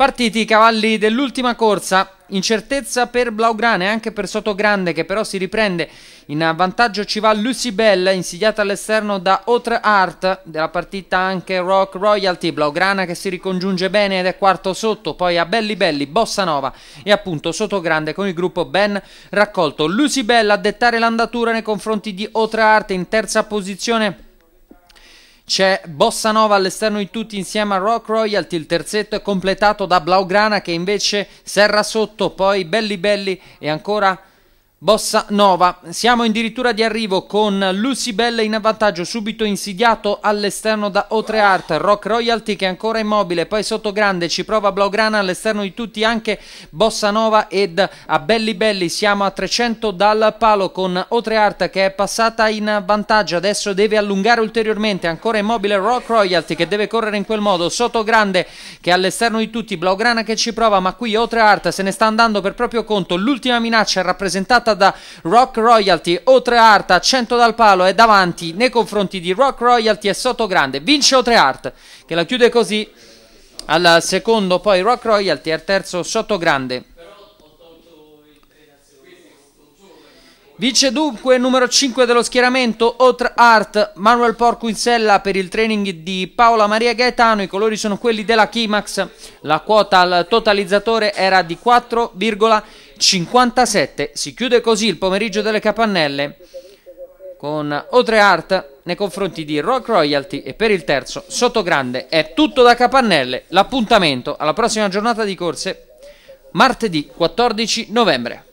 Partiti i cavalli dell'ultima corsa, incertezza per Blaugrana e anche per Sotogrande che però si riprende in vantaggio ci va Lucy Bell insidiata all'esterno da Otre Art della partita anche Rock Royalty Blaugrana che si ricongiunge bene ed è quarto sotto poi a Belli Belli, Bossa Nova e appunto Sotogrande con il gruppo ben raccolto Lucy Bell a dettare l'andatura nei confronti di Otre Art in terza posizione c'è Bossa Nova all'esterno di tutti insieme a Rock Royalty, il terzetto è completato da Blaugrana che invece serra sotto, poi Belli Belli e ancora Bossa Nova, siamo addirittura di arrivo con Lucy Belle in avvantaggio, subito insidiato all'esterno da Art, Rock Royalty che è ancora immobile, poi sotto grande ci prova Blaugrana all'esterno di tutti anche Bossa Nova ed a Belli Belli siamo a 300 dal palo con Art che è passata in vantaggio, adesso deve allungare ulteriormente, ancora immobile Rock Royalty che deve correre in quel modo, sotto grande che all'esterno di tutti, Blaugrana che ci prova ma qui Art se ne sta andando per proprio conto, l'ultima minaccia rappresentata segnata da Rock Royalty, Otreart a 100 dal palo è davanti nei confronti di Rock Royalty e Sotogrande, vince Otreart che la chiude così al secondo poi Rock Royalty al terzo Sotogrande. Vince dunque numero 5 dello schieramento, Otra Art, Manuel Porco in sella per il training di Paola Maria Gaetano, i colori sono quelli della Kimax, la quota al totalizzatore era di 4,5. 57. Si chiude così il pomeriggio delle capannelle con Otre Art nei confronti di Rock Royalty e per il terzo sotto grande È tutto da capannelle. L'appuntamento alla prossima giornata di corse martedì 14 novembre.